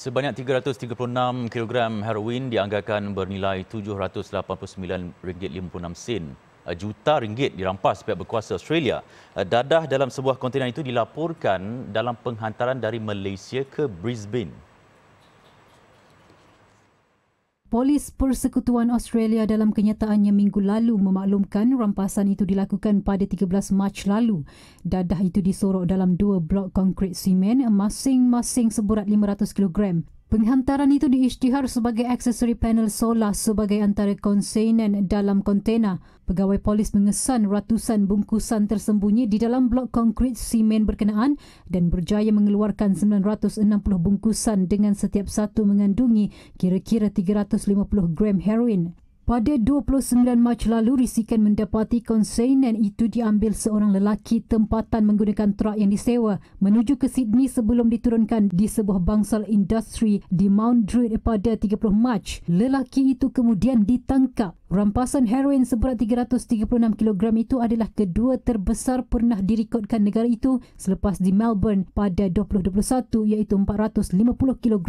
Sebanyak 336 kg heroin dianggarkan bernilai RM789.56 eh, juta ringgit dirampas pihak berkuasa Australia. Eh, dadah dalam sebuah kontena itu dilaporkan dalam penghantaran dari Malaysia ke Brisbane. Polis Persekutuan Australia dalam kenyataannya minggu lalu memaklumkan rampasan itu dilakukan pada 13 Mac lalu. Dadah itu disorok dalam dua blok konkrit simen masing-masing seberat 500 kilogram. Penghantaran itu diisytihar sebagai aksesori panel solar sebagai antara konsenen dalam kontena. Pegawai polis mengesan ratusan bungkusan tersembunyi di dalam blok konkrit simen berkenaan dan berjaya mengeluarkan 960 bungkusan dengan setiap satu mengandungi kira-kira 350 gram heroin. Pada 29 Mac lalu, risikan mendapati konsinen itu diambil seorang lelaki tempatan menggunakan trak yang disewa menuju ke Sydney sebelum diturunkan di sebuah bangsal industri di Mount Druid pada 30 Mac. Lelaki itu kemudian ditangkap. Rampasan heroin seberat 336 kg itu adalah kedua terbesar pernah direkodkan negara itu selepas di Melbourne pada 2021 iaitu 450 kg.